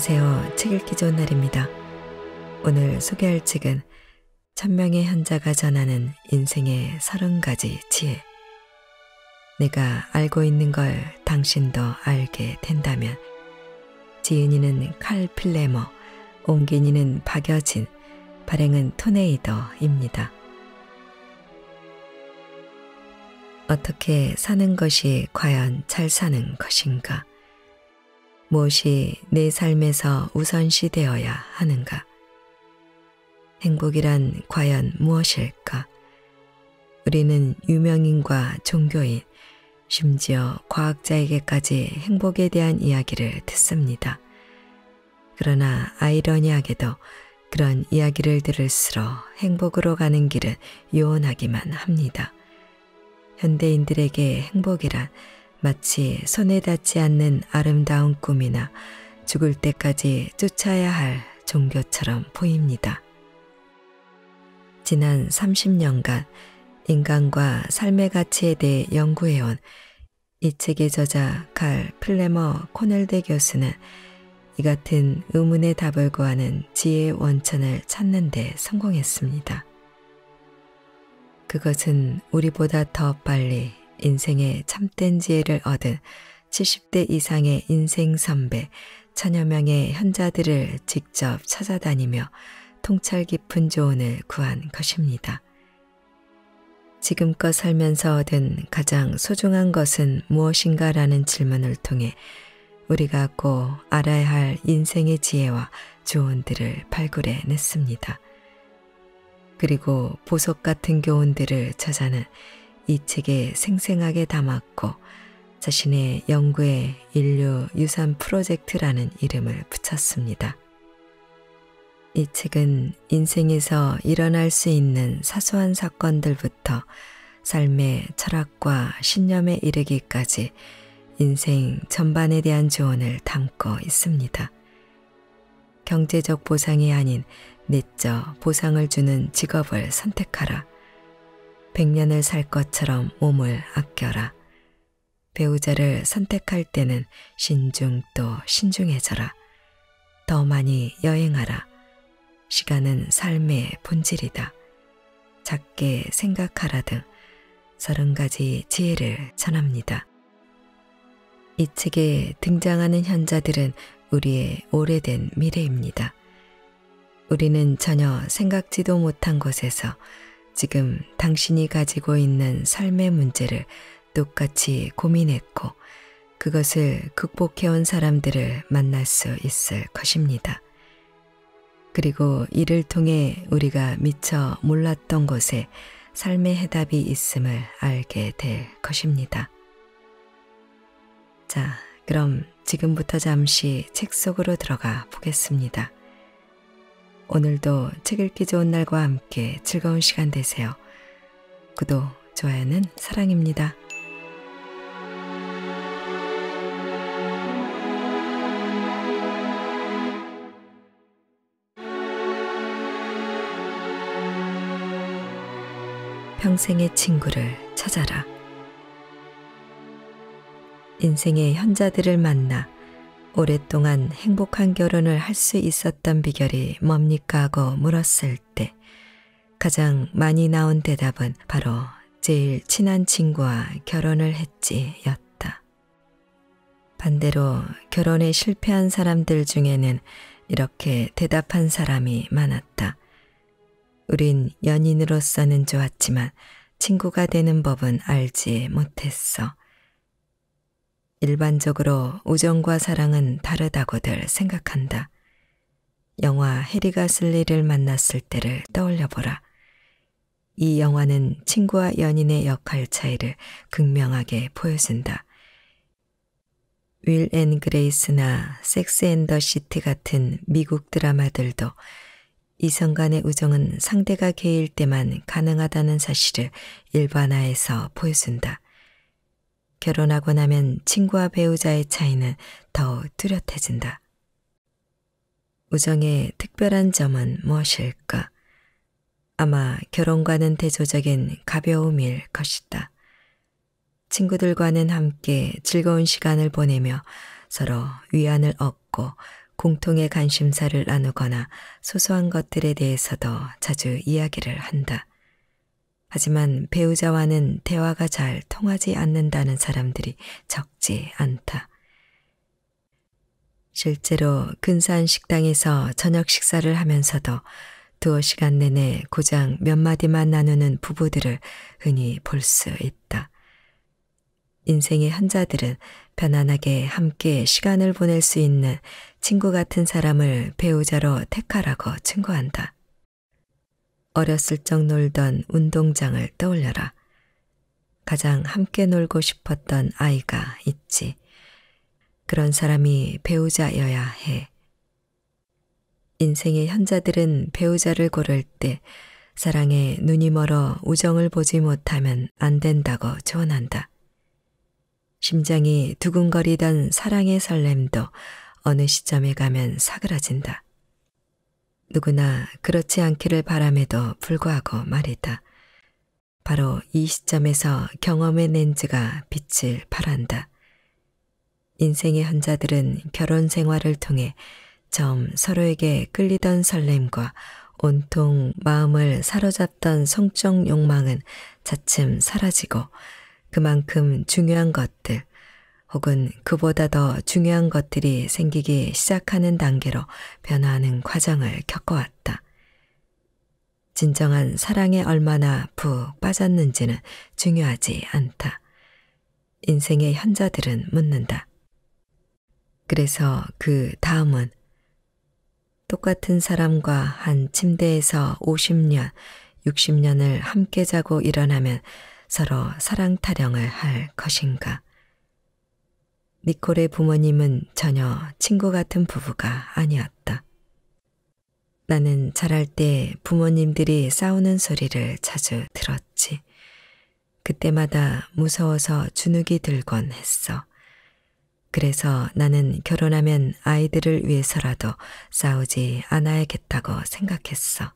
안녕하세요. 책 읽기 좋은 날입니다. 오늘 소개할 책은 천명의 현자가 전하는 인생의 서른 가지 지혜. 내가 알고 있는 걸 당신도 알게 된다면 지은이는 칼 필레머, 옹기니는 박여진, 발행은 토네이더입니다. 어떻게 사는 것이 과연 잘 사는 것인가? 무엇이 내 삶에서 우선시 되어야 하는가? 행복이란 과연 무엇일까? 우리는 유명인과 종교인, 심지어 과학자에게까지 행복에 대한 이야기를 듣습니다. 그러나 아이러니하게도 그런 이야기를 들을수록 행복으로 가는 길은 요원하기만 합니다. 현대인들에게 행복이란 마치 손에 닿지 않는 아름다운 꿈이나 죽을 때까지 쫓아야 할 종교처럼 보입니다. 지난 30년간 인간과 삶의 가치에 대해 연구해온 이 책의 저자 칼 플레머 코넬대 교수는 이 같은 의문의 답을 구하는 지혜의 원천을 찾는 데 성공했습니다. 그것은 우리보다 더 빨리 인생의 참된 지혜를 얻은 70대 이상의 인생 선배, 천여 명의 현자들을 직접 찾아다니며 통찰 깊은 조언을 구한 것입니다. 지금껏 살면서 얻은 가장 소중한 것은 무엇인가 라는 질문을 통해 우리가 꼭 알아야 할 인생의 지혜와 조언들을 발굴해 냈습니다. 그리고 보석 같은 교훈들을 찾아는 이 책에 생생하게 담았고 자신의 연구에 인류 유산 프로젝트라는 이름을 붙였습니다. 이 책은 인생에서 일어날 수 있는 사소한 사건들부터 삶의 철학과 신념에 이르기까지 인생 전반에 대한 조언을 담고 있습니다. 경제적 보상이 아닌 내적 보상을 주는 직업을 선택하라. 백년을 살 것처럼 몸을 아껴라. 배우자를 선택할 때는 신중 또 신중해져라. 더 많이 여행하라. 시간은 삶의 본질이다. 작게 생각하라 등 서른 가지 지혜를 전합니다. 이 책에 등장하는 현자들은 우리의 오래된 미래입니다. 우리는 전혀 생각지도 못한 곳에서 지금 당신이 가지고 있는 삶의 문제를 똑같이 고민했고 그것을 극복해온 사람들을 만날 수 있을 것입니다. 그리고 이를 통해 우리가 미처 몰랐던 곳에 삶의 해답이 있음을 알게 될 것입니다. 자, 그럼 지금부터 잠시 책 속으로 들어가 보겠습니다. 오늘도 책 읽기 좋은 날과 함께 즐거운 시간 되세요. 구독, 좋아요는 사랑입니다. 평생의 친구를 찾아라. 인생의 현자들을 만나 오랫동안 행복한 결혼을 할 수 있었던 비결이 뭡니까 하고 물었을 때 가장 많이 나온 대답은 바로 제일 친한 친구와 결혼을 했지였다. 반대로 결혼에 실패한 사람들 중에는 이렇게 대답한 사람이 많았다. 우린 연인으로서는 좋았지만 친구가 되는 법은 알지 못했어. 일반적으로 우정과 사랑은 다르다고들 생각한다. 영화 해리가 슬리를 만났을 때를 떠올려보라. 이 영화는 친구와 연인의 역할 차이를 극명하게 보여준다. 윌 앤 그레이스나 섹스 앤 더 시티 같은 미국 드라마들도 이성 간의 우정은 상대가 게일 때만 가능하다는 사실을 일반화해서 보여준다. 결혼하고 나면 친구와 배우자의 차이는 더 뚜렷해진다. 우정의 특별한 점은 무엇일까? 아마 결혼과는 대조적인 가벼움일 것이다. 친구들과는 함께 즐거운 시간을 보내며 서로 위안을 얻고 공통의 관심사를 나누거나 소소한 것들에 대해서도 자주 이야기를 한다. 하지만 배우자와는 대화가 잘 통하지 않는다는 사람들이 적지 않다. 실제로 근사한 식당에서 저녁 식사를 하면서도 두어 시간 내내 고장 몇 마디만 나누는 부부들을 흔히 볼 수 있다. 인생의 현자들은 편안하게 함께 시간을 보낼 수 있는 친구 같은 사람을 배우자로 택하라고 충고한다. 어렸을 적 놀던 운동장을 떠올려라. 가장 함께 놀고 싶었던 아이가 있지. 그런 사람이 배우자여야 해. 인생의 현자들은 배우자를 고를 때 사랑에 눈이 멀어 우정을 보지 못하면 안 된다고 조언한다. 심장이 두근거리던 사랑의 설렘도 어느 시점에 가면 사그라진다. 누구나 그렇지 않기를 바람에도 불구하고 말이다. 바로 이 시점에서 경험의 렌즈가 빛을 발한다. 인생의 현자들은 결혼 생활을 통해 점 서로에게 끌리던 설렘과 온통 마음을 사로잡던 성적 욕망은 차츰 사라지고 그만큼 중요한 것들, 혹은 그보다 더 중요한 것들이 생기기 시작하는 단계로 변화하는 과정을 겪어왔다. 진정한 사랑에 얼마나 푹 빠졌는지는 중요하지 않다. 인생의 현자들은 묻는다. 그래서 그 다음은 똑같은 사람과 한 침대에서 50년, 60년을 함께 자고 일어나면 서로 사랑 타령을 할 것인가? 니콜의 부모님은 전혀 친구 같은 부부가 아니었다. 나는 자랄 때 부모님들이 싸우는 소리를 자주 들었지. 그때마다 무서워서 주눅이 들곤 했어. 그래서 나는 결혼하면 아이들을 위해서라도 싸우지 않아야겠다고 생각했어.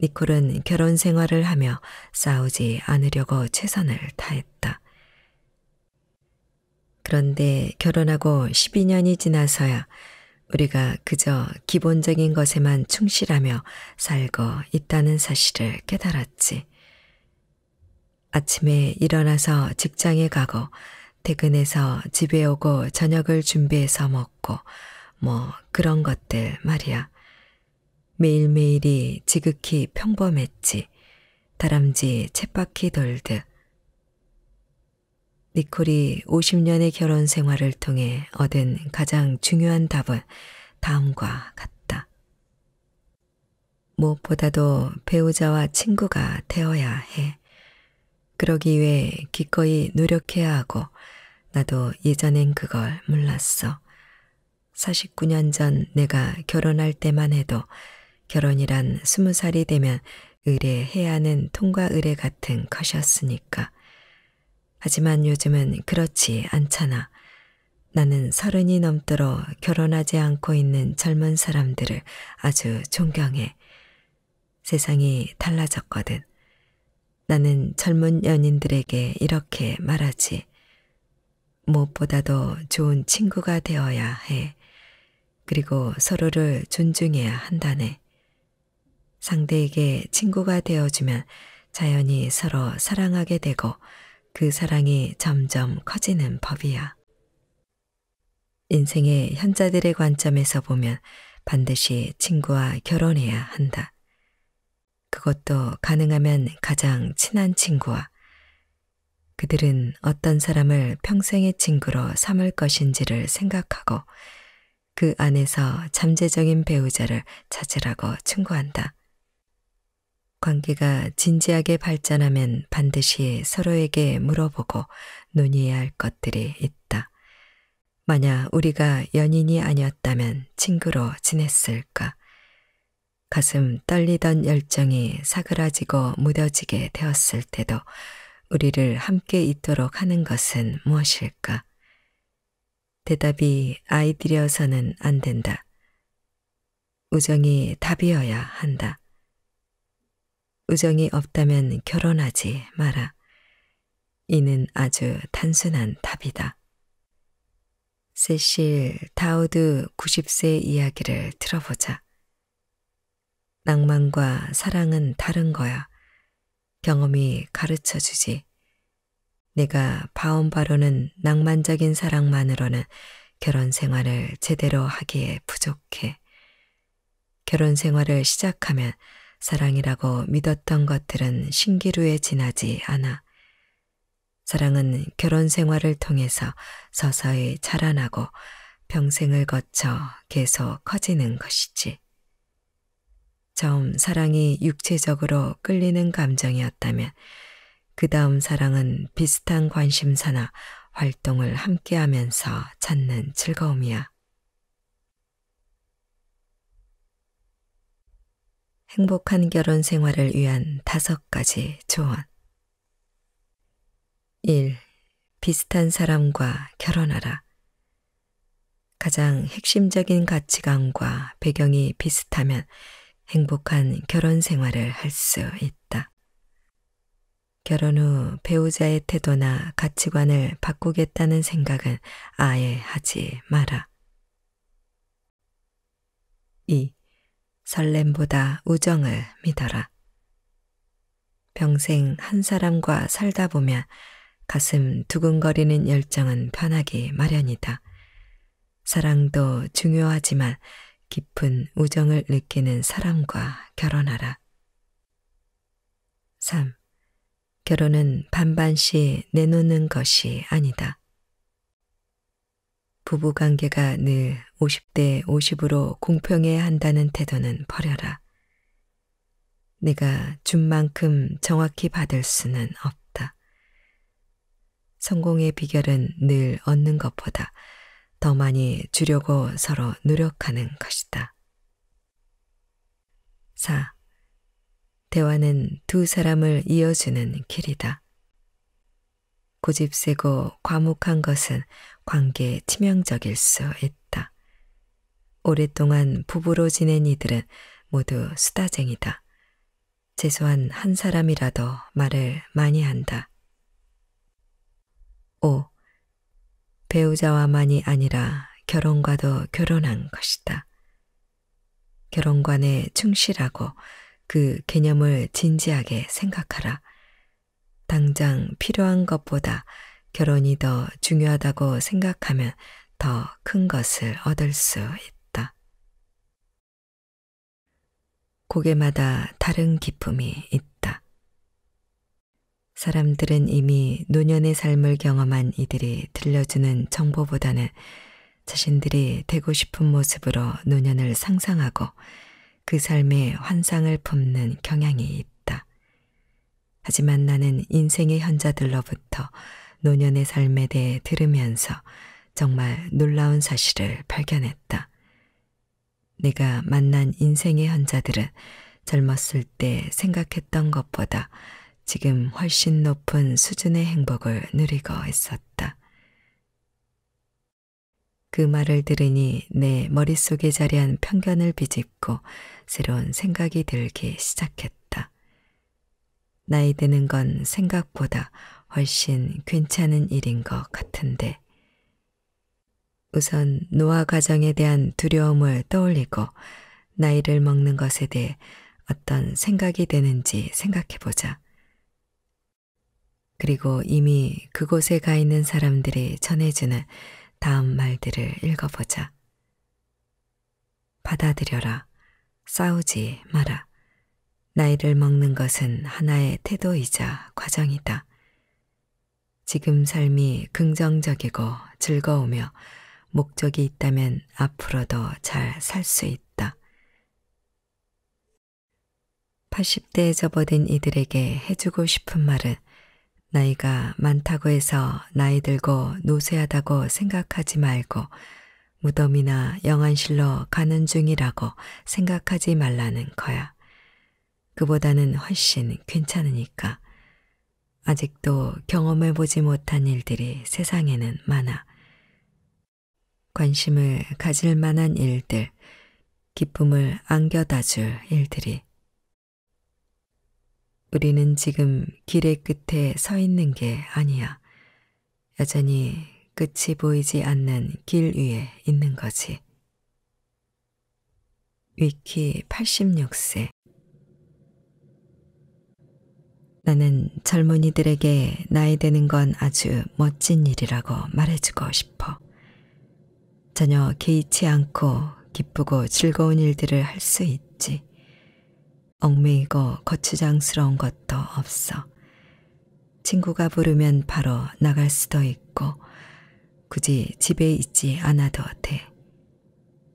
니콜은 결혼 생활을 하며 싸우지 않으려고 최선을 다했다. 그런데 결혼하고 12년이 지나서야 우리가 그저 기본적인 것에만 충실하며 살고 있다는 사실을 깨달았지. 아침에 일어나서 직장에 가고, 퇴근해서 집에 오고 저녁을 준비해서 먹고, 뭐 그런 것들 말이야. 매일매일이 지극히 평범했지. 다람쥐 챗바퀴 돌듯 니콜이 50년의 결혼 생활을 통해 얻은 가장 중요한 답은 다음과 같다. 무엇보다도 배우자와 친구가 되어야 해. 그러기 위해 기꺼이 노력해야 하고 나도 예전엔 그걸 몰랐어. 49년 전 내가 결혼할 때만 해도 결혼이란 20살이 되면 의뢰해야 하는 통과 의뢰 같은 것이었으니까. 하지만 요즘은 그렇지 않잖아. 나는 서른이 넘도록 결혼하지 않고 있는 젊은 사람들을 아주 존경해. 세상이 달라졌거든. 나는 젊은 연인들에게 이렇게 말하지. 무엇보다도 좋은 친구가 되어야 해. 그리고 서로를 존중해야 한다네. 상대에게 친구가 되어주면 자연히 서로 사랑하게 되고 그 사랑이 점점 커지는 법이야. 인생의 현자들의 관점에서 보면 반드시 친구와 결혼해야 한다. 그것도 가능하면 가장 친한 친구와 그들은 어떤 사람을 평생의 친구로 삼을 것인지를 생각하고 그 안에서 잠재적인 배우자를 찾으라고 충고한다. 관계가 진지하게 발전하면 반드시 서로에게 물어보고 논의해야 할 것들이 있다. 만약 우리가 연인이 아니었다면 친구로 지냈을까? 가슴 떨리던 열정이 사그라지고 무뎌지게 되었을 때도 우리를 함께 있도록 하는 것은 무엇일까? 대답이 아이들이어서는 안 된다. 우정이 답이어야 한다. 우정이 없다면 결혼하지 마라. 이는 아주 단순한 답이다. 세실 다우드 90세 이야기를 들어보자. 낭만과 사랑은 다른 거야. 경험이 가르쳐 주지. 내가 봐온 바로는 낭만적인 사랑만으로는 결혼 생활을 제대로 하기에 부족해. 결혼 생활을 시작하면 사랑이라고 믿었던 것들은 신기루에 지나지 않아 사랑은 결혼 생활을 통해서 서서히 자라나고 평생을 거쳐 계속 커지는 것이지. 처음 사랑이 육체적으로 끌리는 감정이었다면 그 다음 사랑은 비슷한 관심사나 활동을 함께하면서 찾는 즐거움이야. 행복한 결혼 생활을 위한 다섯 가지 조언. 1. 비슷한 사람과 결혼하라. 가장 핵심적인 가치관과 배경이 비슷하면 행복한 결혼 생활을 할 수 있다. 결혼 후 배우자의 태도나 가치관을 바꾸겠다는 생각은 아예 하지 마라. 2. 설렘보다 우정을 믿어라. 평생 한 사람과 살다 보면 가슴 두근거리는 열정은 편하기 마련이다. 사랑도 중요하지만 깊은 우정을 느끼는 사람과 결혼하라. 3. 결혼은 반반씩 내놓는 것이 아니다. 부부관계가 늘 50대 50으로 공평해야 한다는 태도는 버려라. 내가 준 만큼 정확히 받을 수는 없다. 성공의 비결은 늘 얻는 것보다 더 많이 주려고 서로 노력하는 것이다. 4. 대화는 두 사람을 이어주는 길이다. 고집세고 과묵한 것은 관계에 치명적일 수 있다. 오랫동안 부부로 지낸 이들은 모두 수다쟁이다. 최소한 한 사람이라도 말을 많이 한다. 5. 배우자와만이 아니라 결혼과도 결혼한 것이다. 결혼관에 충실하고 그 개념을 진지하게 생각하라. 당장 필요한 것보다 결혼이 더 중요하다고 생각하면 더 큰 것을 얻을 수 있다. 고개마다 다른 기쁨이 있다. 사람들은 이미 노년의 삶을 경험한 이들이 들려주는 정보보다는 자신들이 되고 싶은 모습으로 노년을 상상하고 그 삶의 환상을 품는 경향이 있다. 하지만 나는 인생의 현자들로부터 노년의 삶에 대해 들으면서 정말 놀라운 사실을 발견했다. 내가 만난 인생의 현자들은 젊었을 때 생각했던 것보다 지금 훨씬 높은 수준의 행복을 누리고 있었다. 그 말을 들으니 내 머릿속에 자리한 편견을 비집고 새로운 생각이 들기 시작했다. 나이 드는 건 생각보다 훨씬 괜찮은 일인 것 같은데. 우선 노화 과정에 대한 두려움을 떠올리고 나이를 먹는 것에 대해 어떤 생각이 되는지 생각해 보자. 그리고 이미 그곳에 가 있는 사람들이 전해주는 다음 말들을 읽어보자. 받아들여라. 싸우지 마라. 나이를 먹는 것은 하나의 태도이자 과정이다. 지금 삶이 긍정적이고 즐거우며 목적이 있다면 앞으로도 잘 살 수 있다. 80대에 접어든 이들에게 해주고 싶은 말은 나이가 많다고 해서 나이 들고 노쇠하다고 생각하지 말고 무덤이나 영안실로 가는 중이라고 생각하지 말라는 거야. 그보다는 훨씬 괜찮으니까. 아직도 경험해보지 못한 일들이 세상에는 많아. 관심을 가질 만한 일들, 기쁨을 안겨다 줄 일들이. 우리는 지금 길의 끝에 서 있는 게 아니야. 여전히 끝이 보이지 않는 길 위에 있는 거지. 위키 86세 나는 젊은이들에게 나이 되는건 아주 멋진 일이라고 말해주고 싶어. 전혀 개의치 않고 기쁘고 즐거운 일들을 할 수 있지. 얽매이고 거추장스러운 것도 없어. 친구가 부르면 바로 나갈 수도 있고, 굳이 집에 있지 않아도 돼.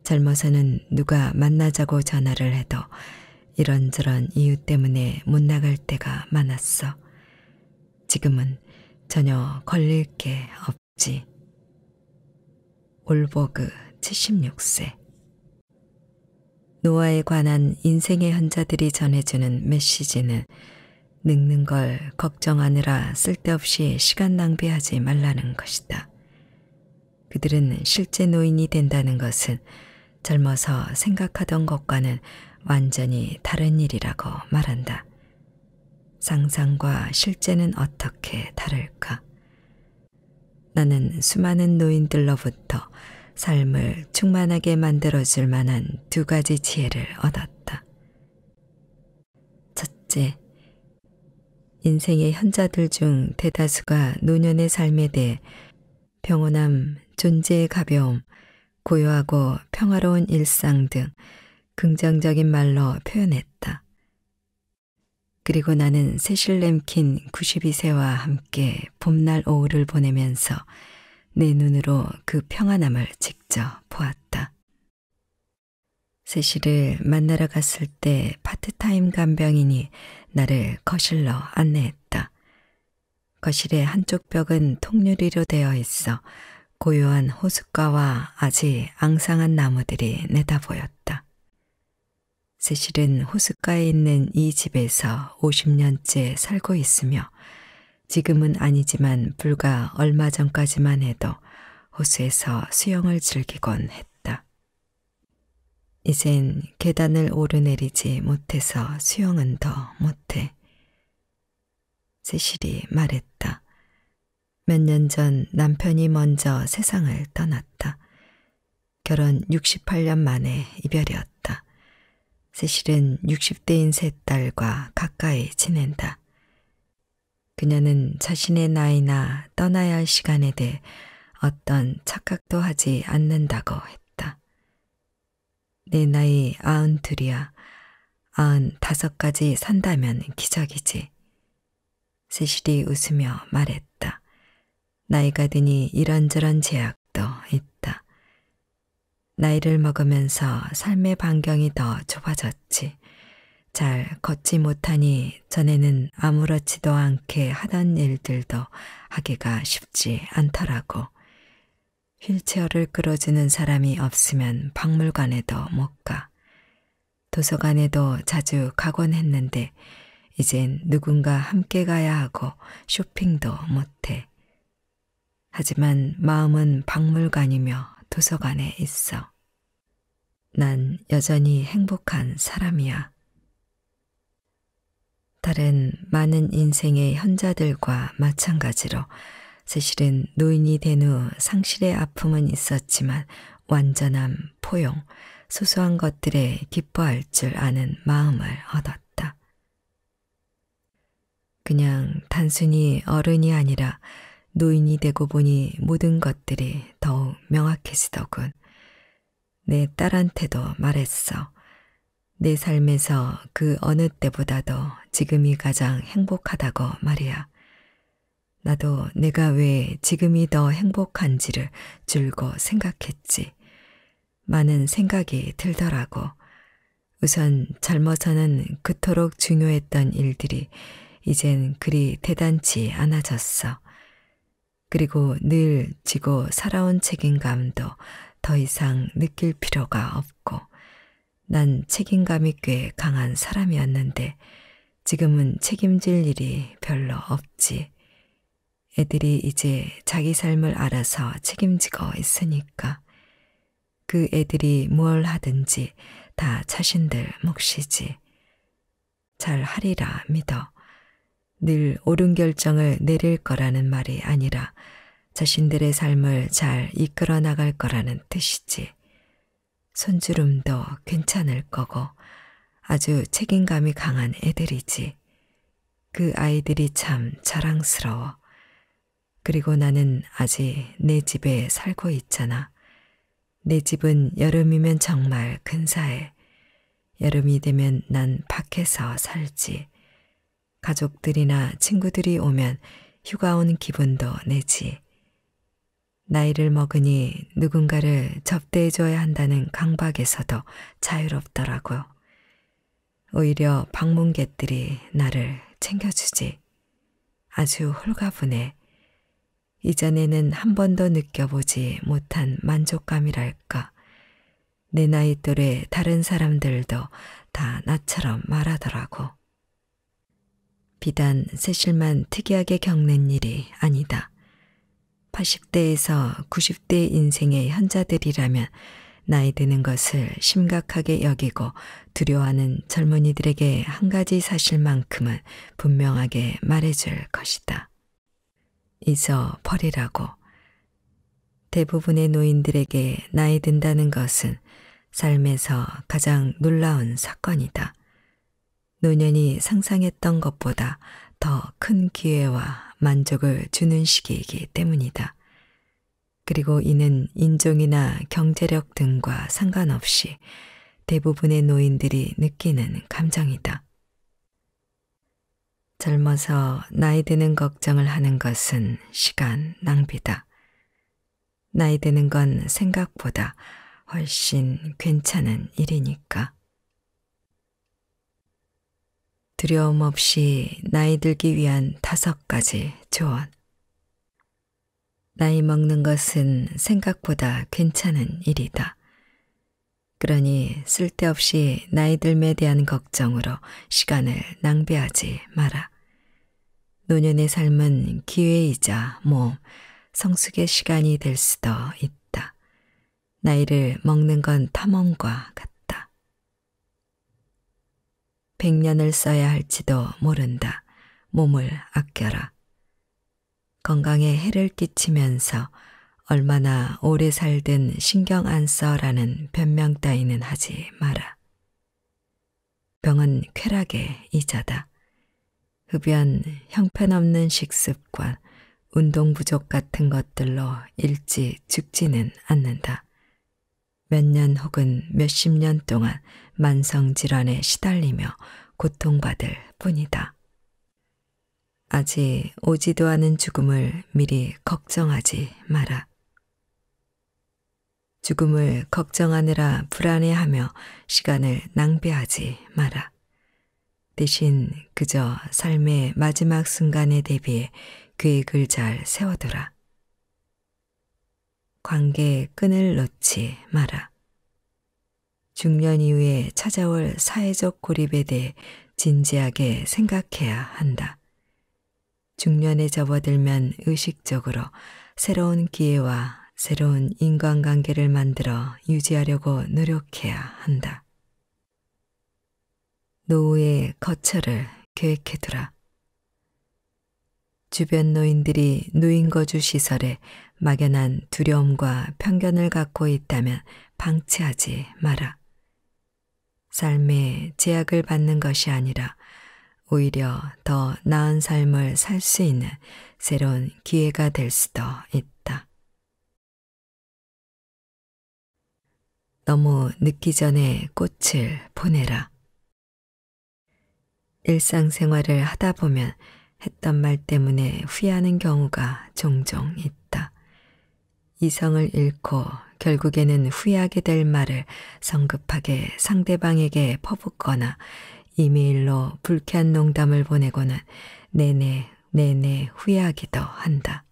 젊어서는 누가 만나자고 전화를 해도 이런저런 이유 때문에 못 나갈 때가 많았어. 지금은 전혀 걸릴 게 없지. 올버그 76세. 노아에 관한 인생의 현자들이 전해주는 메시지는 늙는 걸 걱정하느라 쓸데없이 시간 낭비하지 말라는 것이다. 그들은 실제 노인이 된다는 것은 젊어서 생각하던 것과는 완전히 다른 일이라고 말한다. 상상과 실제는 어떻게 다를까? 나는 수많은 노인들로부터 삶을 충만하게 만들어줄 만한 두 가지 지혜를 얻었다. 첫째, 인생의 현자들 중 대다수가 노년의 삶에 대해 병원함, 존재의 가벼움, 고요하고 평화로운 일상 등 긍정적인 말로 표현했다. 그리고 나는 세실램킨 92세와 함께 봄날 오후를 보내면서 내 눈으로 그 평안함을 직접 보았다. 세실을 만나러 갔을 때 파트타임 간병인이 나를 거실로 안내했다. 거실의 한쪽 벽은 통유리로 되어 있어 고요한 호숫가와 아직 앙상한 나무들이 내다보였다. 세 실은 호숫가에 있는 이 집에서 50년째 살고 있으며 지금은 아니지만 불과 얼마 전까지만 해도 호수에서 수영을 즐기곤 했다. 이젠 계단을 오르내리지 못해서 수영은 더 못해. 세실이 말했다. 몇 년 전 남편이 먼저 세상을 떠났다. 결혼 68년 만에 이별이었다. 세실은 60대인 세 딸과 가까이 지낸다. 그녀는 자신의 나이나 떠나야 할 시간에 대해 어떤 착각도 하지 않는다고 했다. 내 나이 아흔 둘이야. 아흔 다섯까지 산다면 기적이지. 세실이 웃으며 말했다. 나이가 드니 이런저런 제약도 있다. 나이를 먹으면서 삶의 반경이 더 좁아졌지. 잘 걷지 못하니 전에는 아무렇지도 않게 하던 일들도 하기가 쉽지 않더라고. 휠체어를 끌어주는 사람이 없으면 박물관에도 못 가. 도서관에도 자주 가곤 했는데 이젠 누군가 함께 가야 하고 쇼핑도 못해. 하지만 마음은 박물관이며 도서관에 있어. 난 여전히 행복한 사람이야. 다른 많은 인생의 현자들과 마찬가지로 사실은 노인이 된 후 상실의 아픔은 있었지만 완전한 포용, 소소한 것들에 기뻐할 줄 아는 마음을 얻었다. 그냥 단순히 어른이 아니라 노인이 되고 보니 모든 것들이 더욱 명확해지더군. 내 딸한테도 말했어. 내 삶에서 그 어느 때보다도 지금이 가장 행복하다고 말이야. 나도 내가 왜 지금이 더 행복한지를 줄곧 생각했지. 많은 생각이 들더라고. 우선 젊어서는 그토록 중요했던 일들이 이젠 그리 대단치 않아졌어. 그리고 늘 지고 살아온 책임감도 더 이상 느낄 필요가 없고, 난 책임감이 꽤 강한 사람이었는데, 지금은 책임질 일이 별로 없지. 애들이 이제 자기 삶을 알아서 책임지고 있으니까. 그 애들이 뭘 하든지 다 자신들 몫이지. 잘 하리라 믿어. 늘 옳은 결정을 내릴 거라는 말이 아니라 자신들의 삶을 잘 이끌어 나갈 거라는 뜻이지. 손주름도 괜찮을 거고 아주 책임감이 강한 애들이지. 그 아이들이 참 자랑스러워. 그리고 나는 아직 내 집에 살고 있잖아. 내 집은 여름이면 정말 근사해. 여름이 되면 난 밖에서 살지. 가족들이나 친구들이 오면 휴가 온 기분도 내지. 나이를 먹으니 누군가를 접대해줘야 한다는 강박에서도 자유롭더라고. 오히려 방문객들이 나를 챙겨주지. 아주 홀가분해. 이전에는 한 번도 느껴보지 못한 만족감이랄까. 내 나이 또래 다른 사람들도 다 나처럼 말하더라고. 비단 세실만 특이하게 겪는 일이 아니다. 80대에서 90대 인생의 현자들이라면 나이 드는 것을 심각하게 여기고 두려워하는 젊은이들에게 한 가지 사실만큼은 분명하게 말해줄 것이다. 잊어 버리라고. 대부분의 노인들에게 나이 든다는 것은 삶에서 가장 놀라운 사건이다. 노년이 상상했던 것보다 더 큰 기회와 만족을 주는 시기이기 때문이다. 그리고 이는 인종이나 경제력 등과 상관없이 대부분의 노인들이 느끼는 감정이다. 젊어서 나이 드는 걱정을 하는 것은 시간 낭비다. 나이 드는 건 생각보다 훨씬 괜찮은 일이니까. 두려움 없이 나이 들기 위한 다섯 가지 조언. 나이 먹는 것은 생각보다 괜찮은 일이다. 그러니 쓸데없이 나이 들에 대한 걱정으로 시간을 낭비하지 마라. 노년의 삶은 기회이자 몸, 성숙의 시간이 될 수도 있다. 나이를 먹는 건 탐험과 같다. 백년을 써야 할지도 모른다. 몸을 아껴라. 건강에 해를 끼치면서 얼마나 오래 살든 신경 안 써라는 변명 따위는 하지 마라. 병은 쾌락의 이자다. 흡연, 형편없는 식습관, 운동 부족 같은 것들로 일찍 죽지는 않는다. 몇년 혹은 몇 십 년 동안 만성질환에 시달리며 고통받을 뿐이다. 아직 오지도 않은 죽음을 미리 걱정하지 마라. 죽음을 걱정하느라 불안해하며 시간을 낭비하지 마라. 대신 그저 삶의 마지막 순간에 대비해 계획을 잘 세워두라. 관계의 끈을 놓지 마라. 중년 이후에 찾아올 사회적 고립에 대해 진지하게 생각해야 한다. 중년에 접어들면 의식적으로 새로운 기회와 새로운 인간관계를 만들어 유지하려고 노력해야 한다. 노후의 거처를 계획해두라. 주변 노인들이 노인거주 시설에 막연한 두려움과 편견을 갖고 있다면 방치하지 마라. 삶의 제약을 받는 것이 아니라 오히려 더 나은 삶을 살 수 있는 새로운 기회가 될 수도 있다. 너무 늦기 전에 꽃을 보내라. 일상생활을 하다 보면 했던 말 때문에 후회하는 경우가 종종 있다. 이성을 잃고 결국에는 후회하게 될 말을 성급하게 상대방에게 퍼붓거나 이메일로 불쾌한 농담을 보내고는 내내 내내 후회하기도 한다.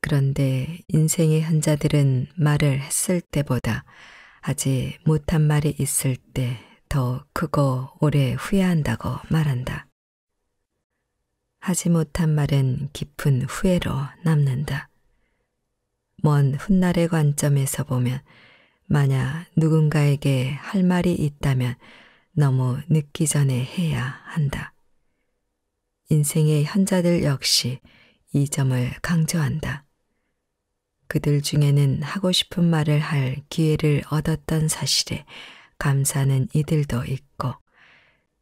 그런데 인생의 현자들은 말을 했을 때보다 하지 못한 말이 있을 때 더 크고 오래 후회한다고 말한다. 하지 못한 말은 깊은 후회로 남는다. 먼 훗날의 관점에서 보면 만약 누군가에게 할 말이 있다면 너무 늦기 전에 해야 한다. 인생의 현자들 역시 이 점을 강조한다. 그들 중에는 하고 싶은 말을 할 기회를 얻었던 사실에 감사는 하 이들도 있고,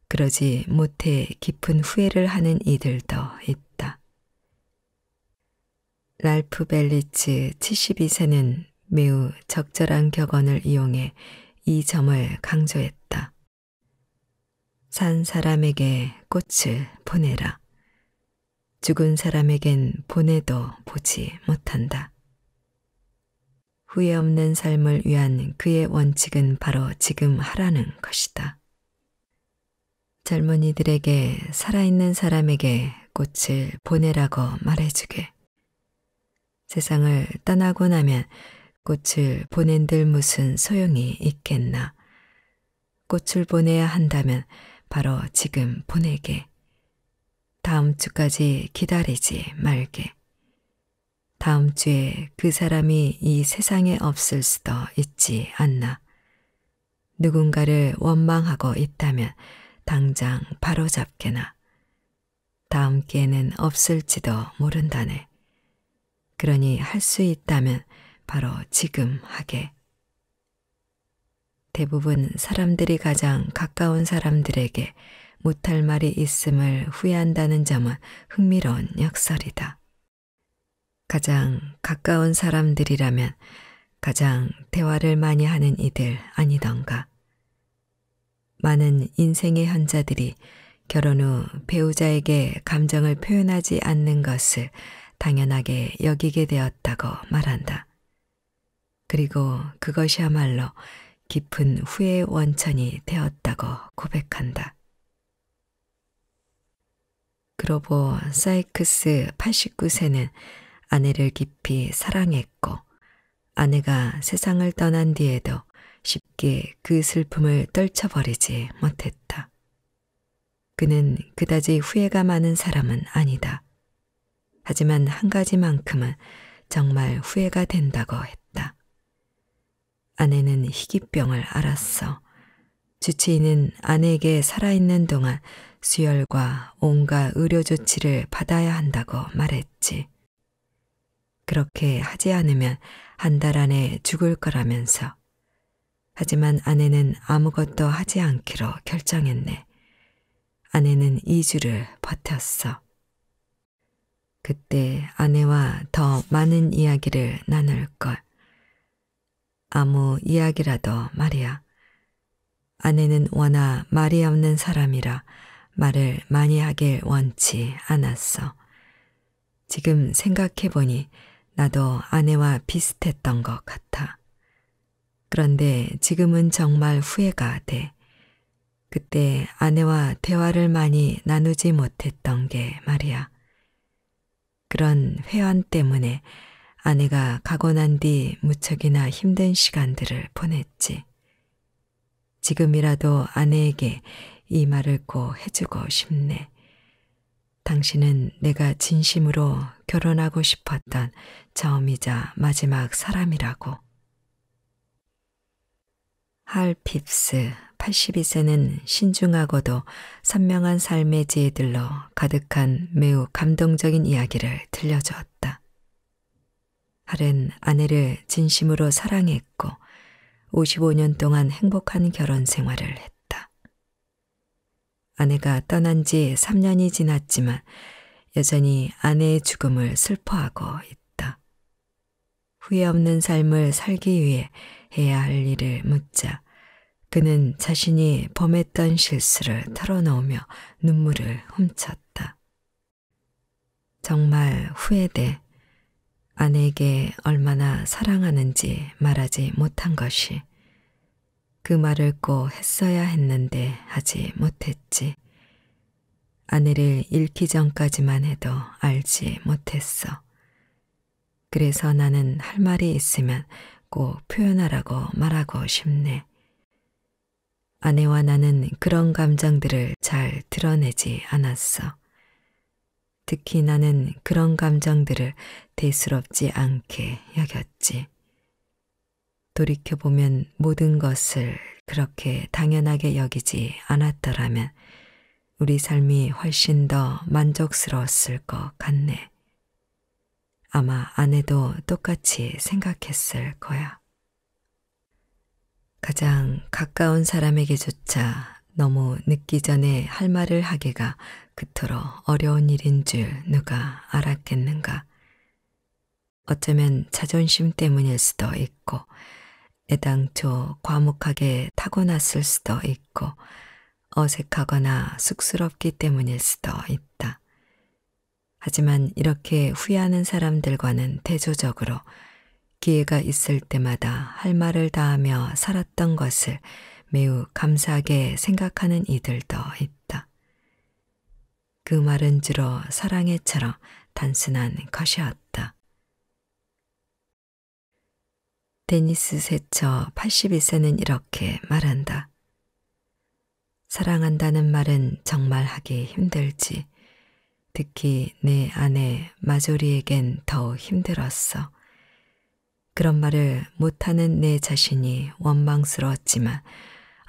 그러지 못해 깊은 후회를 하는 이들도 있다. 랄프 벨리츠 72세는 매우 적절한 격언을 이용해 이 점을 강조했다. 산 사람에게 꽃을 보내라. 죽은 사람에겐 보내도 보지 못한다. 후회 없는 삶을 위한 그의 원칙은 바로 지금 하라는 것이다. 젊은이들에게 살아있는 사람에게 꽃을 보내라고 말해주게. 세상을 떠나고 나면 꽃을 보낸들 무슨 소용이 있겠나. 꽃을 보내야 한다면 바로 지금 보내게. 다음 주까지 기다리지 말게. 다음 주에 그 사람이 이 세상에 없을 수도 있지 않나. 누군가를 원망하고 있다면 당장 바로잡게나. 다음 기에는 없을지도 모른다네. 그러니 할 수 있다면 바로 지금 하게. 대부분 사람들이 가장 가까운 사람들에게 못할 말이 있음을 후회한다는 점은 흥미로운 역설이다. 가장 가까운 사람들이라면 가장 대화를 많이 하는 이들 아니던가. 많은 인생의 현자들이 결혼 후 배우자에게 감정을 표현하지 않는 것을 당연하게 여기게 되었다고 말한다. 그리고 그것이야말로 깊은 후회의 원천이 되었다고 고백한다. 그로보 사이크스 89세는 아내를 깊이 사랑했고 아내가 세상을 떠난 뒤에도 쉽게 그 슬픔을 떨쳐버리지 못했다. 그는 그다지 후회가 많은 사람은 아니다. 하지만 한 가지만큼은 정말 후회가 된다고 했다. 아내는 희귀병을 앓았어. 주치의는 아내에게 살아있는 동안 수혈과 온갖 의료 조치를 받아야 한다고 말했지. 그렇게 하지 않으면 한 달 안에 죽을 거라면서. 하지만 아내는 아무것도 하지 않기로 결정했네. 아내는 2주를 버텼어. 그때 아내와 더 많은 이야기를 나눌 걸. 아무 이야기라도 말이야. 아내는 워낙 말이 없는 사람이라 말을 많이 하길 원치 않았어. 지금 생각해보니 나도 아내와 비슷했던 것 같아. 그런데 지금은 정말 후회가 돼. 그때 아내와 대화를 많이 나누지 못했던 게 말이야. 그런 회환 때문에 아내가 가고 난 뒤 무척이나 힘든 시간들을 보냈지. 지금이라도 아내에게 이 말을 꼭 해주고 싶네. 당신은 내가 진심으로 결혼하고 싶었던 처음이자 마지막 사람이라고. 할핍스 82세는 신중하고도 선명한 삶의 지혜들로 가득한 매우 감동적인 이야기를 들려주었다. 할은 아내를 진심으로 사랑했고 55년 동안 행복한 결혼 생활을 했다. 아내가 떠난 지 3년이 지났지만 여전히 아내의 죽음을 슬퍼하고 있다. 후회 없는 삶을 살기 위해 해야 할 일을 묻자 그는 자신이 범했던 실수를 털어놓으며 눈물을 훔쳤다. 정말 후회돼 아내에게 얼마나 사랑하는지 말하지 못한 것이 그 말을 꼭 했어야 했는데 하지 못했지. 아내를 잃기 전까지만 해도 알지 못했어. 그래서 나는 할 말이 있으면 꼭 표현하라고 말하고 싶네. 아내와 나는 그런 감정들을 잘 드러내지 않았어. 특히 나는 그런 감정들을 대수롭지 않게 여겼지. 돌이켜보면 모든 것을 그렇게 당연하게 여기지 않았더라면 우리 삶이 훨씬 더 만족스러웠을 것 같네. 아마 아내도 똑같이 생각했을 거야. 가장 가까운 사람에게조차 너무 늦기 전에 할 말을 하기가 그토록 어려운 일인 줄 누가 알았겠는가. 어쩌면 자존심 때문일 수도 있고, 애당초 과묵하게 타고났을 수도 있고, 어색하거나 쑥스럽기 때문일 수도 있다. 하지만 이렇게 후회하는 사람들과는 대조적으로 기회가 있을 때마다 할 말을 다하며 살았던 것을 매우 감사하게 생각하는 이들도 있다. 그 말은 주로 사랑해처럼 단순한 것이었다. 데니스 세처 82세는 이렇게 말한다. 사랑한다는 말은 정말 하기 힘들지. 특히 내 아내 마조리에겐 더 힘들었어. 그런 말을 못하는 내 자신이 원망스러웠지만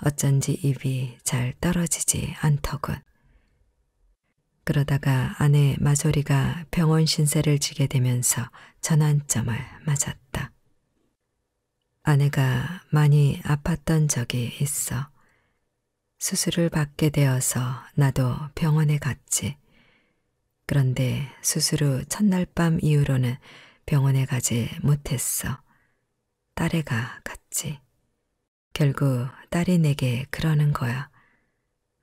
어쩐지 입이 잘 떨어지지 않더군. 그러다가 아내 마조리가 병원 신세를 지게 되면서 전환점을 맞았다. 아내가 많이 아팠던 적이 있어. 수술을 받게 되어서 나도 병원에 갔지. 그런데 수술 후 첫날 밤 이후로는 병원에 가지 못했어. 딸애가 갔지. 결국 딸이 내게 그러는 거야.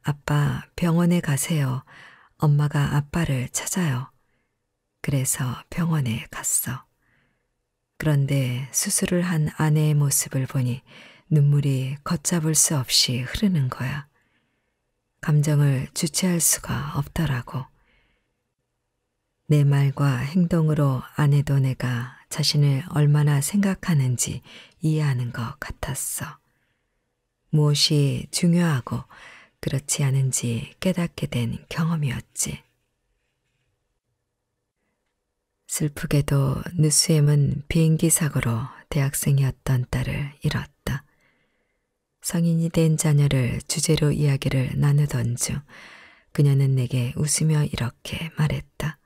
아빠 병원에 가세요. 엄마가 아빠를 찾아요. 그래서 병원에 갔어. 그런데 수술을 한 아내의 모습을 보니 눈물이 걷잡을 수 없이 흐르는 거야. 감정을 주체할 수가 없더라고. 내 말과 행동으로 아내도 내가 자신을 얼마나 생각하는지 이해하는 것 같았어. 무엇이 중요하고 그렇지 않은지 깨닫게 된 경험이었지. 슬프게도 누스엠은 비행기 사고로 대학생이었던 딸을 잃었다. 성인이 된 자녀를 주제로 이야기를 나누던 중 그녀는 내게 웃으며 이렇게 말했다.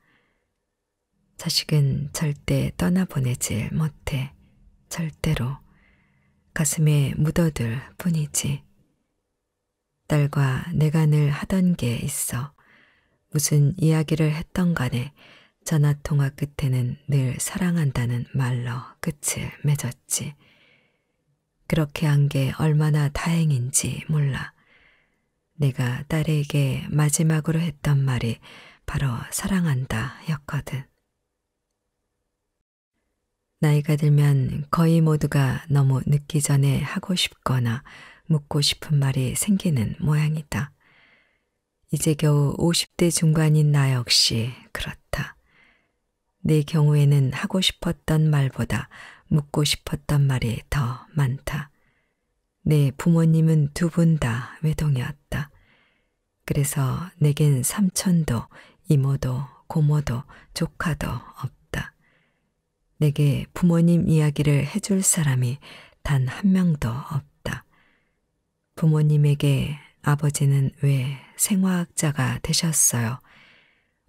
자식은 절대 떠나보내질 못해. 절대로. 가슴에 묻어둘 뿐이지. 딸과 내가 늘 하던 게 있어. 무슨 이야기를 했던 간에 전화통화 끝에는 늘 사랑한다는 말로 끝을 맺었지. 그렇게 한 게 얼마나 다행인지 몰라. 내가 딸에게 마지막으로 했던 말이 바로 사랑한다 였거든. 나이가 들면 거의 모두가 너무 늦기 전에 하고 싶거나 묻고 싶은 말이 생기는 모양이다. 이제 겨우 50대 중반인 나 역시 그렇다. 내 경우에는 하고 싶었던 말보다 묻고 싶었던 말이 더 많다. 내 부모님은 두 분 다 외동이었다. 그래서 내겐 삼촌도 이모도 고모도 조카도 없다. 내게 부모님 이야기를 해줄 사람이 단 한 명도 없다. 부모님에게 아버지는 왜 생화학자가 되셨어요?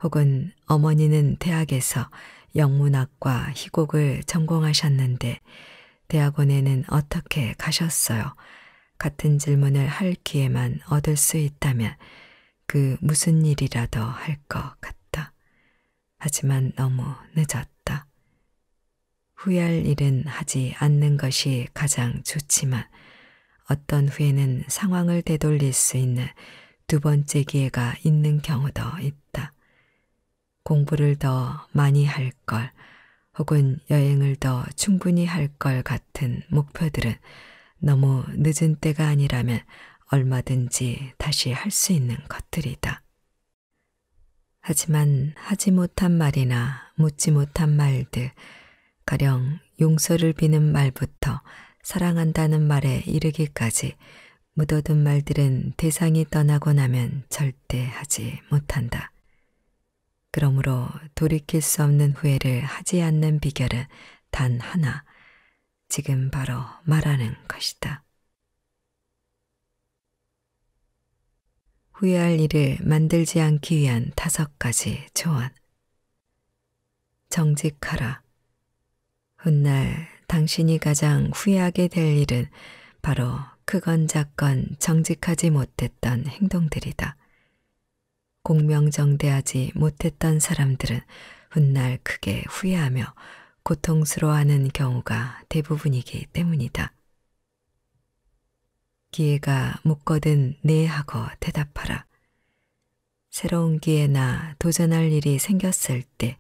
혹은 어머니는 대학에서 영문학과 희곡을 전공하셨는데 대학원에는 어떻게 가셨어요? 같은 질문을 할 기회만 얻을 수 있다면 그 무슨 일이라도 할 것 같다. 하지만 너무 늦었다. 후회할 일은 하지 않는 것이 가장 좋지만 어떤 후회는 상황을 되돌릴 수 있는 두 번째 기회가 있는 경우도 있다. 공부를 더 많이 할 걸, 혹은 여행을 더 충분히 할 걸 같은 목표들은 너무 늦은 때가 아니라면 얼마든지 다시 할 수 있는 것들이다. 하지만 하지 못한 말이나 묻지 못한 말들, 가령 용서를 비는 말부터 사랑한다는 말에 이르기까지 묻어둔 말들은 대상이 떠나고 나면 절대 하지 못한다. 그러므로 돌이킬 수 없는 후회를 하지 않는 비결은 단 하나, 지금 바로 말하는 것이다. 후회할 일을 만들지 않기 위한 다섯 가지 조언. 정직하라. 훗날 당신이 가장 후회하게 될 일은 바로 그건 작건 정직하지 못했던 행동들이다. 공명정대하지 못했던 사람들은 훗날 크게 후회하며 고통스러워하는 경우가 대부분이기 때문이다. 기회가 묻거든 네 하고 대답하라. 새로운 기회나 도전할 일이 생겼을 때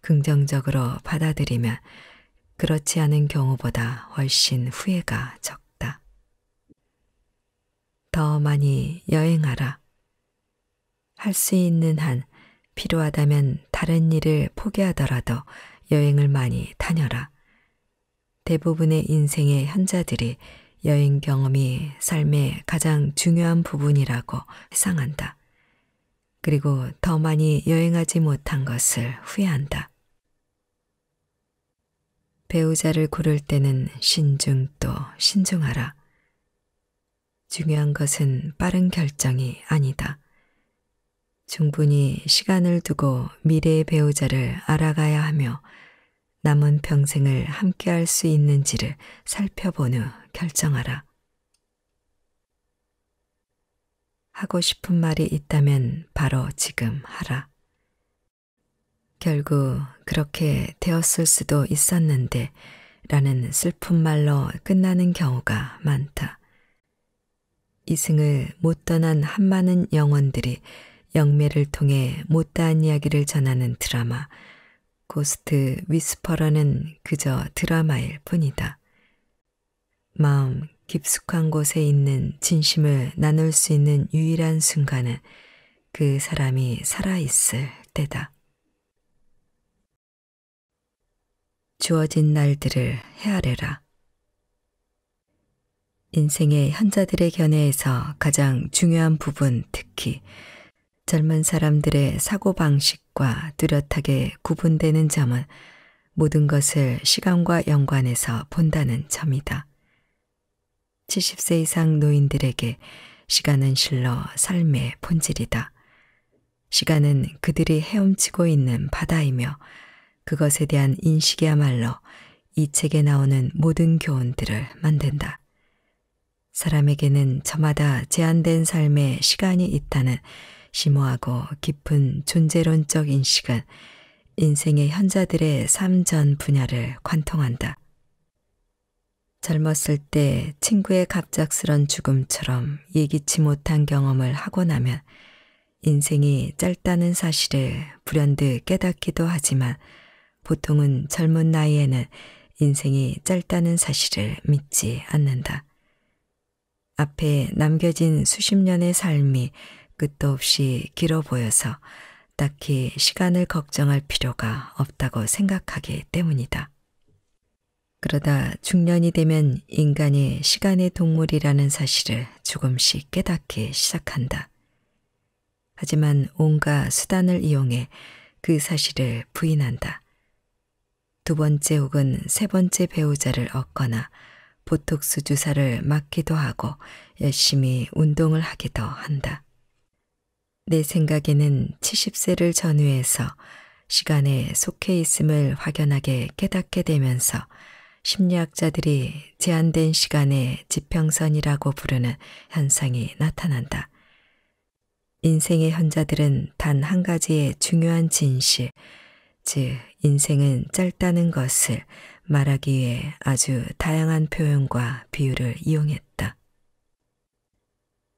긍정적으로 받아들이면 그렇지 않은 경우보다 훨씬 후회가 적다. 더 많이 여행하라. 할 수 있는 한 필요하다면 다른 일을 포기하더라도 여행을 많이 다녀라. 대부분의 인생의 현자들이 여행 경험이 삶의 가장 중요한 부분이라고 회상한다. 그리고 더 많이 여행하지 못한 것을 후회한다. 배우자를 고를 때는 신중 또 신중하라. 중요한 것은 빠른 결정이 아니다. 충분히 시간을 두고 미래의 배우자를 알아가야 하며 남은 평생을 함께할 수 있는지를 살펴본 후 결정하라. 하고 싶은 말이 있다면 바로 지금 하라. 결국 그렇게 되었을 수도 있었는데 라는 슬픈 말로 끝나는 경우가 많다. 이승을 못 떠난 한많은 영혼들이 영매를 통해 못다한 이야기를 전하는 드라마 고스트 위스퍼러는 그저 드라마일 뿐이다. 마음 깊숙한 곳에 있는 진심을 나눌 수 있는 유일한 순간은 그 사람이 살아있을 때다. 주어진 날들을 헤아려라. 인생의 현자들의 견해에서 가장 중요한 부분 특히 젊은 사람들의 사고방식과 뚜렷하게 구분되는 점은 모든 것을 시간과 연관해서 본다는 점이다. 70세 이상 노인들에게 시간은 실로 삶의 본질이다. 시간은 그들이 헤엄치고 있는 바다이며 그것에 대한 인식이야말로 이 책에 나오는 모든 교훈들을 만든다. 사람에게는 저마다 제한된 삶의 시간이 있다는 심오하고 깊은 존재론적 인식은 인생의 현자들의 삶 전 분야를 관통한다. 젊었을 때 친구의 갑작스런 죽음처럼 예기치 못한 경험을 하고 나면 인생이 짧다는 사실을 불현듯 깨닫기도 하지만 보통은 젊은 나이에는 인생이 짧다는 사실을 믿지 않는다. 앞에 남겨진 수십 년의 삶이 끝도 없이 길어 보여서 딱히 시간을 걱정할 필요가 없다고 생각하기 때문이다. 그러다 중년이 되면 인간이 시간의 동물이라는 사실을 조금씩 깨닫기 시작한다. 하지만 온갖 수단을 이용해 그 사실을 부인한다. 두 번째 혹은 세 번째 배우자를 얻거나 보톡스 주사를 맞기도 하고 열심히 운동을 하기도 한다. 내 생각에는 70세를 전후해서 시간에 속해 있음을 확연하게 깨닫게 되면서 심리학자들이 제한된 시간의 지평선이라고 부르는 현상이 나타난다. 인생의 현자들은 단 한 가지의 중요한 진실, 즉 인생은 짧다는 것을 말하기 위해 아주 다양한 표현과 비유를 이용했다.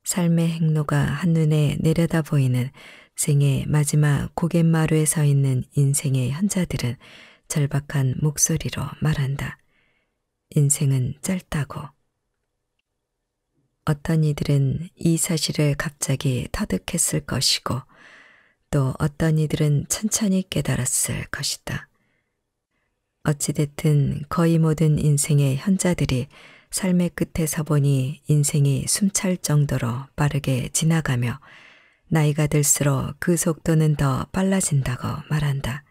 삶의 행로가 한눈에 내려다 보이는 생의 마지막 고갯마루에 서 있는 인생의 현자들은 절박한 목소리로 말한다. 인생은 짧다고. 어떤 이들은 이 사실을 갑자기 터득했을 것이고 또 어떤 이들은 천천히 깨달았을 것이다. 어찌됐든 거의 모든 인생의 현자들이 삶의 끝에 서보니 인생이 숨찰 정도로 빠르게 지나가며 나이가 들수록 그 속도는 더 빨라진다고 말한다.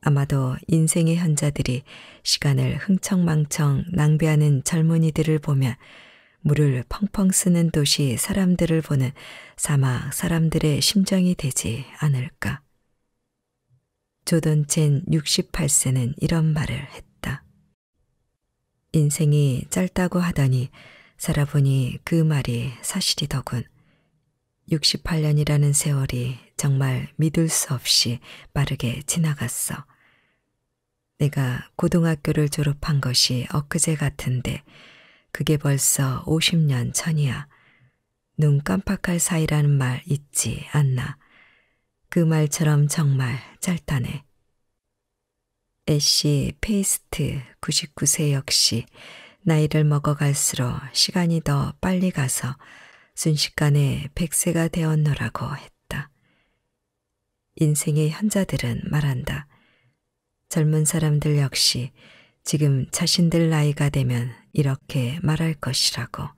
아마도 인생의 현자들이 시간을 흥청망청 낭비하는 젊은이들을 보면 물을 펑펑 쓰는 도시 사람들을 보는 사막 사람들의 심정이 되지 않을까. 조던 젠 68세는 이런 말을 했다. 인생이 짧다고 하더니 살아보니 그 말이 사실이더군. 68년이라는 세월이 정말 믿을 수 없이 빠르게 지나갔어. 내가 고등학교를 졸업한 것이 엊그제 같은데 그게 벌써 50년 전이야. 눈 깜빡할 사이라는 말 있지 않나. 그 말처럼 정말 짧다네. 애쉬 페이스트 99세 역시 나이를 먹어갈수록 시간이 더 빨리 가서 순식간에 100세가 되었노라고 했다. 인생의 현자들은 말한다. 젊은 사람들 역시 지금 자신들 나이가 되면 이렇게 말할 것이라고.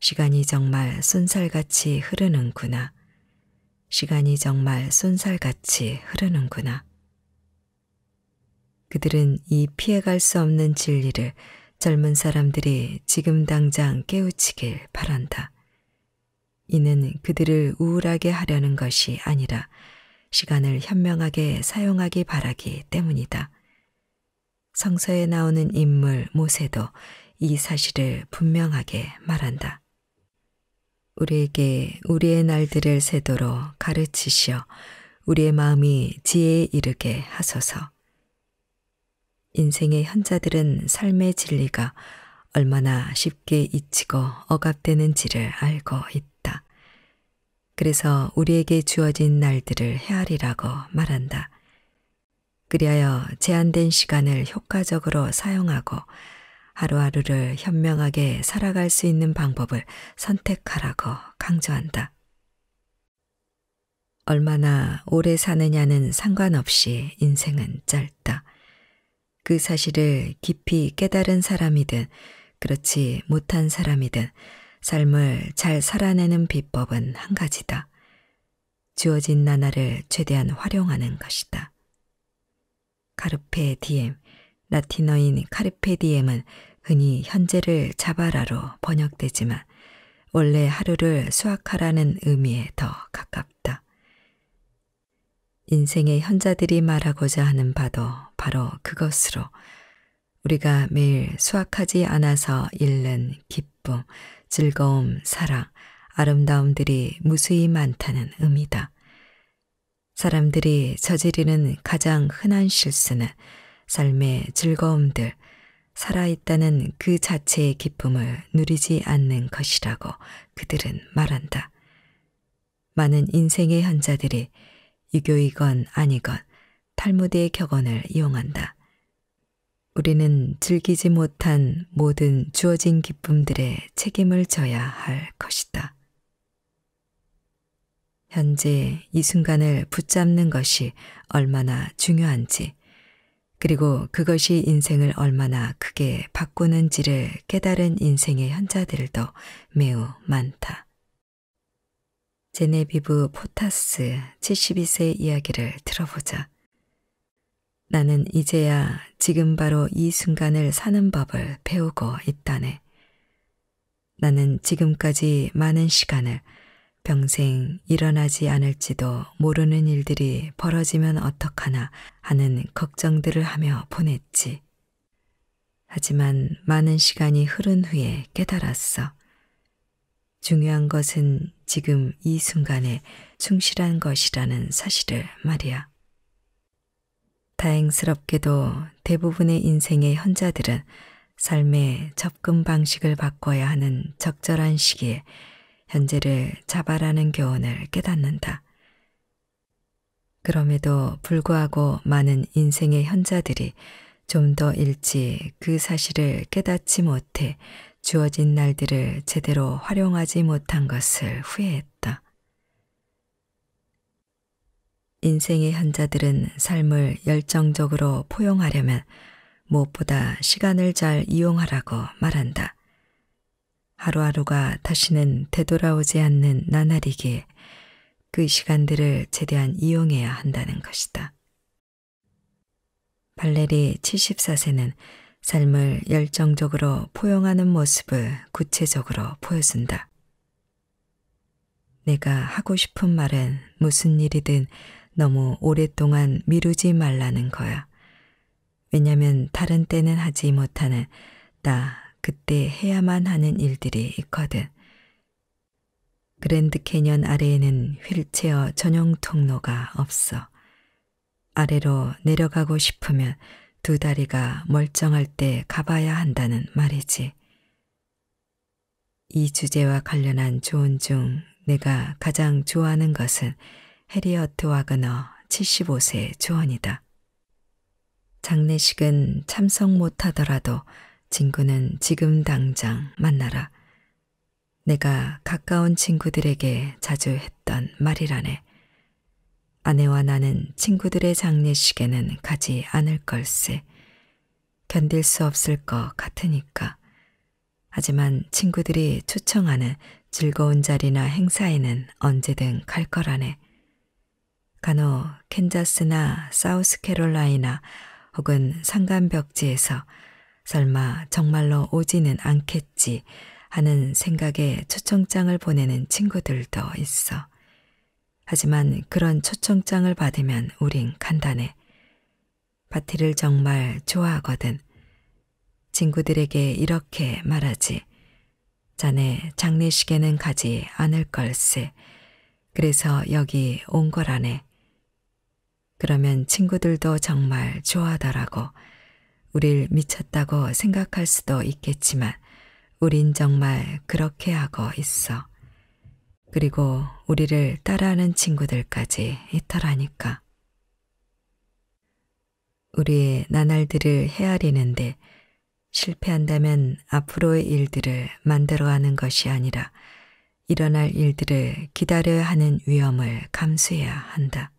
시간이 정말 쏜살같이 흐르는구나. 시간이 정말 쏜살같이 흐르는구나. 그들은 이 피해갈 수 없는 진리를 젊은 사람들이 지금 당장 깨우치길 바란다. 이는 그들을 우울하게 하려는 것이 아니라 시간을 현명하게 사용하기 바라기 때문이다. 성서에 나오는 인물 모세도 이 사실을 분명하게 말한다. 우리에게 우리의 날들을 세도록 가르치시어 우리의 마음이 지혜에 이르게 하소서. 인생의 현자들은 삶의 진리가 얼마나 쉽게 잊히고 억압되는지를 알고 있다. 그래서 우리에게 주어진 날들을 헤아리라고 말한다. 그리하여 제한된 시간을 효과적으로 사용하고 하루하루를 현명하게 살아갈 수 있는 방법을 선택하라고 강조한다. 얼마나 오래 사느냐는 상관없이 인생은 짧다. 그 사실을 깊이 깨달은 사람이든 그렇지 못한 사람이든 삶을 잘 살아내는 비법은 한 가지다. 주어진 나날을 최대한 활용하는 것이다. 카르페 디엠, 라틴어인 카르페 디엠은 흔히 현재를 자바라로 번역되지만 원래 하루를 수확하라는 의미에 더 가깝다. 인생의 현자들이 말하고자 하는 바도 바로 그것으로 우리가 매일 수확하지 않아서 잃는 기쁨, 즐거움, 사랑, 아름다움들이 무수히 많다는 의미다. 사람들이 저지르는 가장 흔한 실수는 삶의 즐거움들, 살아있다는 그 자체의 기쁨을 누리지 않는 것이라고 그들은 말한다. 많은 인생의 현자들이 유교이건 아니건 탈무드의 격언을 이용한다. 우리는 즐기지 못한 모든 주어진 기쁨들의 책임을 져야 할 것이다. 현재 이 순간을 붙잡는 것이 얼마나 중요한지, 그리고 그것이 인생을 얼마나 크게 바꾸는지를 깨달은 인생의 현자들도 매우 많다. 제네비브 포타스 72세 이야기를 들어보자. 나는 이제야 지금 바로 이 순간을 사는 법을 배우고 있다네. 나는 지금까지 많은 시간을 평생 일어나지 않을지도 모르는 일들이 벌어지면 어떡하나 하는 걱정들을 하며 보냈지. 하지만 많은 시간이 흐른 후에 깨달았어. 중요한 것은 지금 이 순간에 충실한 것이라는 사실을 말이야. 다행스럽게도 대부분의 인생의 현자들은 삶의 접근 방식을 바꿔야 하는 적절한 시기에 현재를 자발하는 교훈을 깨닫는다. 그럼에도 불구하고 많은 인생의 현자들이 좀 더 일찍 그 사실을 깨닫지 못해 주어진 날들을 제대로 활용하지 못한 것을 후회했다. 인생의 현자들은 삶을 열정적으로 포용하려면 무엇보다 시간을 잘 이용하라고 말한다. 하루하루가 다시는 되돌아오지 않는 나날이기에 그 시간들을 최대한 이용해야 한다는 것이다. 발레리 74세는 삶을 열정적으로 포용하는 모습을 구체적으로 보여준다. 내가 하고 싶은 말은 무슨 일이든 너무 오랫동안 미루지 말라는 거야. 왜냐면 다른 때는 하지 못하는 나 그때 해야만 하는 일들이 있거든. 그랜드 캐년 아래에는 휠체어 전용 통로가 없어. 아래로 내려가고 싶으면 두 다리가 멀쩡할 때 가봐야 한다는 말이지. 이 주제와 관련한 조언 중 내가 가장 좋아하는 것은 해리어트 와그너 75세 조언이다. 장례식은 참석 못하더라도 친구는 지금 당장 만나라. 내가 가까운 친구들에게 자주 했던 말이라네. 아내와 나는 친구들의 장례식에는 가지 않을 걸세. 견딜 수 없을 것 같으니까. 하지만 친구들이 초청하는 즐거운 자리나 행사에는 언제든 갈 거라네. 간혹 캔자스나 사우스캐롤라이나 혹은 산간벽지에서 설마 정말로 오지는 않겠지 하는 생각에 초청장을 보내는 친구들도 있어. 하지만 그런 초청장을 받으면 우린 간단해. 파티를 정말 좋아하거든. 친구들에게 이렇게 말하지. 자네 장례식에는 가지 않을 걸세. 그래서 여기 온 거라네. 그러면 친구들도 정말 좋아하더라고. 우릴 미쳤다고 생각할 수도 있겠지만 우린 정말 그렇게 하고 있어. 그리고 우리를 따라하는 친구들까지 있더라니까. 우리의 나날들을 헤아리는데 실패한다면 앞으로의 일들을 만들어가는 것이 아니라 일어날 일들을 기다려야 하는 위험을 감수해야 한다.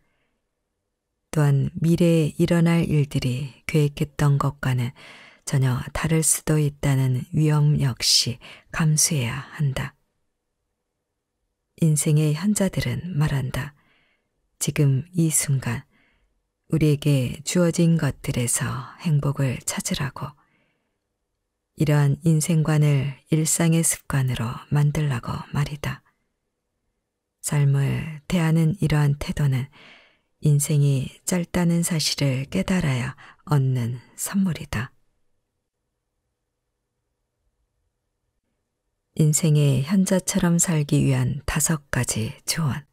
또한 미래에 일어날 일들이 계획했던 것과는 전혀 다를 수도 있다는 위험 역시 감수해야 한다. 인생의 현자들은 말한다. 지금 이 순간 우리에게 주어진 것들에서 행복을 찾으라고 이러한 인생관을 일상의 습관으로 만들라고 말이다. 삶을 대하는 이러한 태도는 인생이 짧다는 사실을 깨달아야 얻는 선물이다. 인생의 현자처럼 살기 위한 다섯 가지 조언.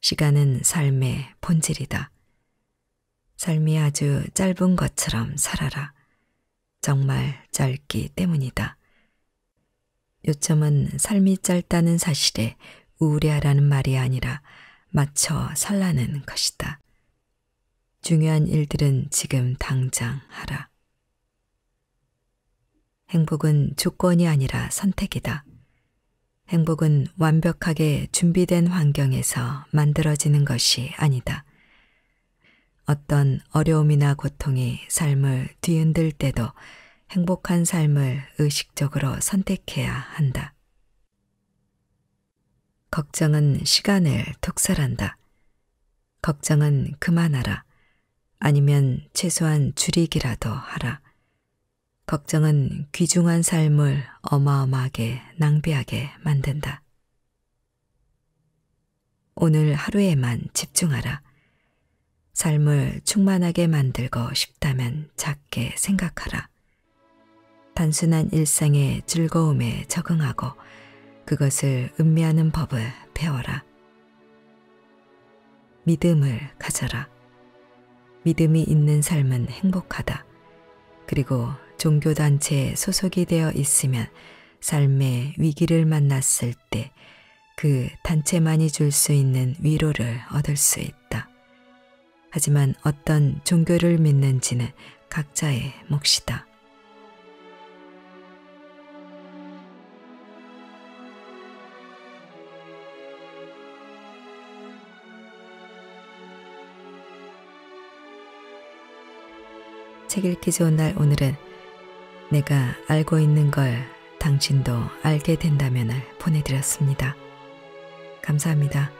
시간은 삶의 본질이다. 삶이 아주 짧은 것처럼 살아라. 정말 짧기 때문이다. 요점은 삶이 짧다는 사실에 우울해하라는 말이 아니라 맞춰 살라는 것이다. 중요한 일들은 지금 당장 하라. 행복은 조건이 아니라 선택이다. 행복은 완벽하게 준비된 환경에서 만들어지는 것이 아니다. 어떤 어려움이나 고통이 삶을 뒤흔들 때도 행복한 삶을 의식적으로 선택해야 한다. 걱정은 시간을 독살한다. 걱정은 그만하라. 아니면 최소한 줄이기라도 하라. 걱정은 귀중한 삶을 어마어마하게 낭비하게 만든다. 오늘 하루에만 집중하라. 삶을 충만하게 만들고 싶다면 작게 생각하라. 단순한 일상의 즐거움에 적응하고 그것을 음미하는 법을 배워라. 믿음을 가져라. 믿음이 있는 삶은 행복하다. 그리고 종교단체에 소속이 되어 있으면 삶의 위기를 만났을 때 그 단체만이 줄 수 있는 위로를 얻을 수 있다. 하지만 어떤 종교를 믿는지는 각자의 몫이다. 책 읽기 좋은 날 오늘은 내가 알고 있는 걸 당신도 알게 된다면을 보내드렸습니다. 감사합니다.